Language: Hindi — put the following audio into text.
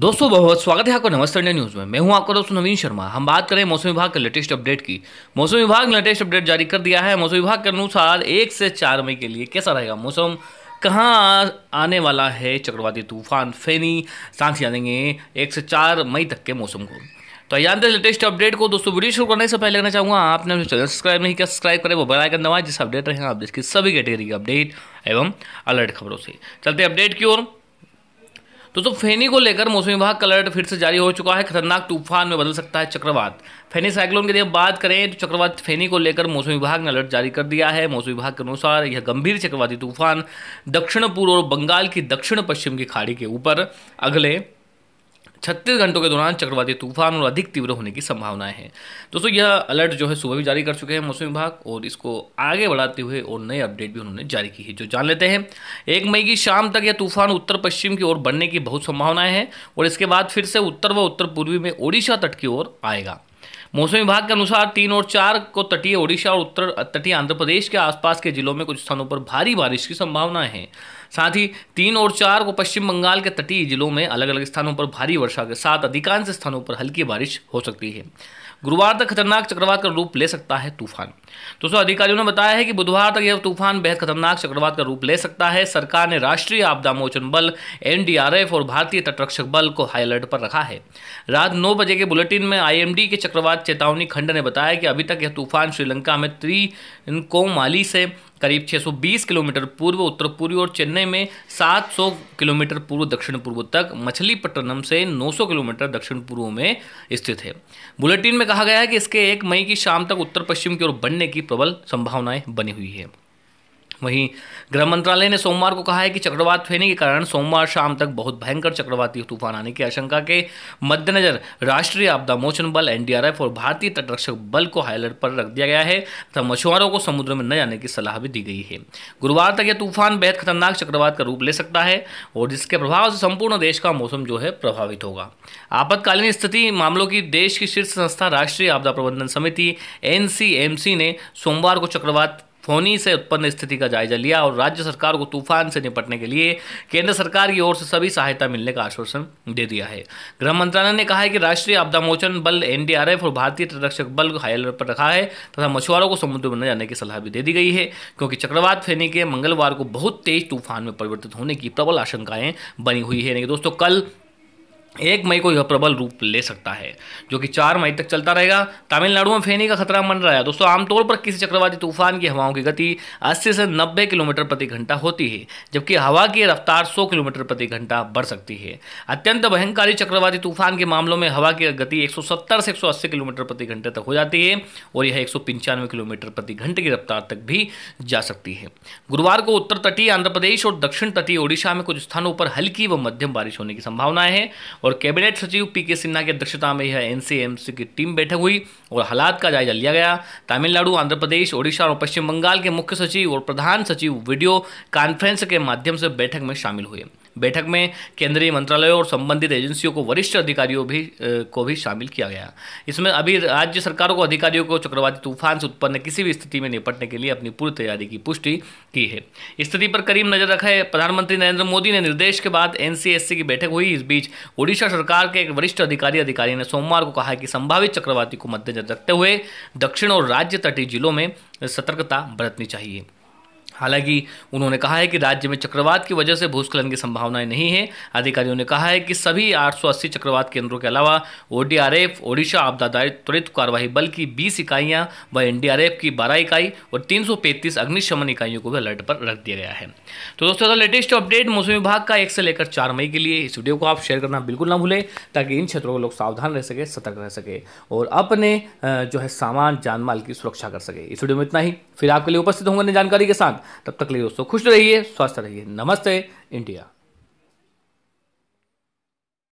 दोस्तों बहुत स्वागत है आपका नमस्ते इंडिया न्यूज़ में मैं हूं आपका दोस्त नवीन शर्मा हम बात करें मौसम विभाग के लेटेस्ट अपडेट की मौसम विभाग ने लेटेस्ट अपडेट जारी कर दिया है मौसम विभाग के अनुसार एक से चार मई के लिए कैसा रहेगा मौसम कहाँ आने वाला है चक्रवाती तूफान फेनी सांस जानेंगे एक से चार मई तक के मौसम को तो जानते हैं लेटेस्ट अपडेट को दोस्तों वीडियो शुरू करने से पहले लेना चाहूँगा आपने चैनल सब्सक्राइब नहीं किया सब्सक्राइब करें वो बेल आइकन दबाएं जिससे अपडेट रहेगा आप देश की सभी कैटेगरी की अपडेट एवं अलर्ट खबरों से चलते अपडेट की ओर तो तो फेनी को लेकर मौसम विभाग का अलर्ट फिर से जारी हो चुका है खतरनाक तूफान में बदल सकता है चक्रवात फेनी साइक्लोन की जब बात करें तो चक्रवात फेनी को लेकर मौसम विभाग ने अलर्ट जारी कर दिया है मौसम विभाग के अनुसार यह गंभीर चक्रवाती तूफान दक्षिण पूर्व और बंगाल की दक्षिण पश्चिम की खाड़ी के ऊपर अगले छत्तीस घंटों के दौरान चक्रवाती तूफान और अधिक तीव्र होने की संभावनाएं हैं दोस्तों यह अलर्ट जो है सुबह भी जारी कर चुके हैं मौसम विभाग और इसको आगे बढ़ाते हुए और नए अपडेट भी उन्होंने जारी की है जो जान लेते हैं एक मई की शाम तक यह तूफान उत्तर पश्चिम की ओर बढ़ने की बहुत संभावनाएं हैं और इसके बाद फिर से उत्तर व उत्तर पूर्वी में ओडिशा तट की ओर आएगा मौसम विभाग के अनुसार तीन और चार को तटीय ओडिशा और उत्तर तटीय आंध्र प्रदेश के आसपास के जिलों में कुछ स्थानों पर भारी बारिश की संभावना है साथ ही तीन और चार को पश्चिम बंगाल के तटीय जिलों में अलग अलग स्थानों पर भारी वर्षा के साथ अधिकांश स्थानों पर हल्की बारिश हो सकती है गुरुवार तक खतरनाक चक्रवात का रूप ले सकता है तूफान दोस्तों अधिकारियों ने बताया है कि बुधवार तक यह तूफान बेहद खतरनाक चक्रवात का रूप ले सकता है सरकार ने राष्ट्रीय आपदा मोचन बल एनडीआरएफ और भारतीय तटरक्षक बल को हाई अलर्ट पर रखा है रात नौ बजे के बुलेटिन में आईएमडी के चक्रवात चेतावनी खंड ने बताया कि अभी तक यह तूफान श्रीलंका में त्रिकोमाली से करीब 620 किलोमीटर पूर्व उत्तर पूर्वी और चेन्नई में 700 किलोमीटर पूर्व दक्षिण पूर्व तक मछलीपट्टनम से 900 किलोमीटर दक्षिण पूर्व में स्थित है बुलेटिन में कहा गया है कि इसके एक मई की शाम तक उत्तर पश्चिम की ओर बनने की प्रबल संभावनाएं बनी हुई है वहीं गृह मंत्रालय ने सोमवार को कहा है कि चक्रवात फैने के कारण सोमवार शाम तक बहुत भयंकर चक्रवाती तूफान आने की आशंका के मद्देनजर राष्ट्रीय आपदा मोचन बल एनडीआरएफ और भारतीय तटरक्षक बल को हाई अलर्ट पर रख दिया गया है तथा मछुआरों को समुद्र में न जाने की सलाह भी दी गई है गुरुवार तक यह तूफान बेहद खतरनाक चक्रवात का रूप ले सकता है और जिसके प्रभाव से संपूर्ण देश का मौसम जो है प्रभावित होगा आपातकालीन स्थिति मामलों की देश की शीर्ष संस्था राष्ट्रीय आपदा प्रबंधन समिति एनसीएमसी ने सोमवार को चक्रवात फोनी से उत्पन्न स्थिति का जायजा लिया और राज्य सरकार को तूफान से निपटने के लिए केंद्र सरकार की ओर से सभी सहायता मिलने का आश्वासन दे दिया है गृह मंत्रालय ने कहा है कि राष्ट्रीय आपदा मोचन बल एनडीआरएफ और भारतीय तटरक्षक बल को हाई अलर्ट पर रखा है तथा मछुआरों को समुद्र में न जाने की सलाह भी दे दी गई है क्योंकि चक्रवात फेनी के मंगलवार को बहुत तेज तूफान में परिवर्तित होने की प्रबल आशंकाएं बनी हुई है दोस्तों कल एक मई को यह प्रबल रूप ले सकता है जो कि चार मई तक चलता रहेगा तमिलनाडु में फेनी का खतरा मन रहा है दोस्तों आमतौर पर किसी चक्रवाती तूफान की हवाओं की गति 80 से 90 किलोमीटर प्रति घंटा होती है जबकि हवा की रफ्तार 100 किलोमीटर प्रति घंटा बढ़ सकती है अत्यंत भयंकारी चक्रवाती तूफान के मामलों में हवा की गति एक से एक किलोमीटर प्रति घंटे तक हो जाती है और यह एक किलोमीटर प्रति घंटे की रफ्तार तक भी जा सकती है गुरुवार को उत्तर तटीय आंध्र प्रदेश और दक्षिण तटीय ओडिशा में कुछ स्थानों पर हल्की व मध्यम बारिश होने की संभावना है और कैबिनेट सचिव पी के सिन्हा की अध्यक्षता में यह एनसीएमसी की टीम बैठक हुई और हालात का जायजा लिया गया तमिलनाडु आंध्र प्रदेश ओडिशा और पश्चिम बंगाल के मुख्य सचिव और प्रधान सचिव वीडियो कॉन्फ्रेंस के माध्यम से बैठक में शामिल हुए बैठक में केंद्रीय मंत्रालयों और संबंधित एजेंसियों को वरिष्ठ अधिकारियों भी को भी शामिल किया गया इसमें अभी राज्य सरकारों को अधिकारियों को चक्रवाती तूफान से उत्पन्न किसी भी स्थिति में निपटने के लिए अपनी पूरी तैयारी की पुष्टि की है स्थिति पर करीब नजर रखे प्रधानमंत्री नरेंद्र मोदी ने निर्देश के बाद एनसीएससी की बैठक हुई इस बीच ओडिशा सरकार के एक वरिष्ठ अधिकारी अधिकारी ने सोमवार को कहा कि संभावित चक्रवाती को मद्देनजर रखते हुए दक्षिण और राज्य तटीय जिलों में सतर्कता बरतनी चाहिए हालांकि उन्होंने कहा है कि राज्य में चक्रवात की वजह से भूस्खलन की संभावनाएं नहीं है अधिकारियों ने कहा है कि सभी 880 चक्रवात केंद्रों के अलावा ओडीआरएफ ओडिशा आपदा त्वरित कार्रवाई बल की बीस इकाइयां व एनडीआरएफ की बारह इकाई और पैंतीस अग्निशमन इकाइयों को भी अलर्ट पर रख दिया गया है तो दोस्तों तो लेटेस्ट अपडेट मौसम विभाग का एक से लेकर चार मई के लिए इस वीडियो को आप शेयर करना बिल्कुल ना भूलें ताकि इन क्षेत्रों के लोग सावधान रह सके सतर्क रह सके और अपने जो है सामान जानमाल की सुरक्षा कर सके इस वीडियो में इतना ही फिर आपके लिए उपस्थित होंगे जानकारी के साथ तब तक लिए दोस्तों खुश रहिए स्वस्थ रहिए नमस्ते इंडिया